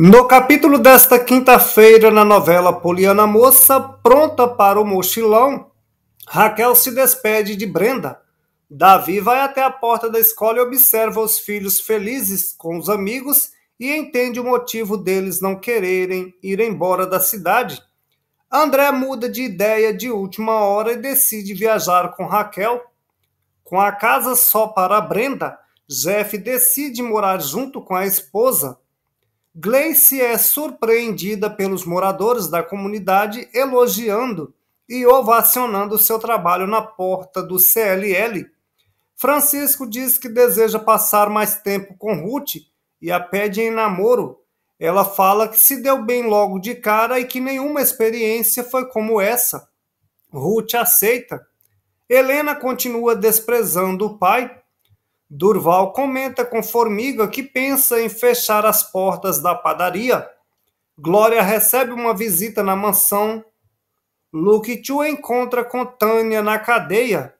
No capítulo desta quinta-feira, na novela Poliana Moça, pronta para o mochilão, Raquel se despede de Brenda. Davi vai até a porta da escola e observa os filhos felizes com os amigos e entende o motivo deles não quererem ir embora da cidade. André muda de ideia de última hora e decide viajar com Raquel. Com a casa só para Brenda, Jeff decide morar junto com a esposa. Gleice é surpreendida pelos moradores da comunidade elogiando e ovacionando seu trabalho na porta do CLL. Francisco diz que deseja passar mais tempo com Ruth e a pede em namoro. Ela fala que se deu bem logo de cara e que nenhuma experiência foi como essa. Ruth aceita. Helena continua desprezando o pai Durval comenta com Formiga que pensa em fechar as portas da padaria. Glória recebe uma visita na mansão. Luke Chu encontra com Tânia na cadeia.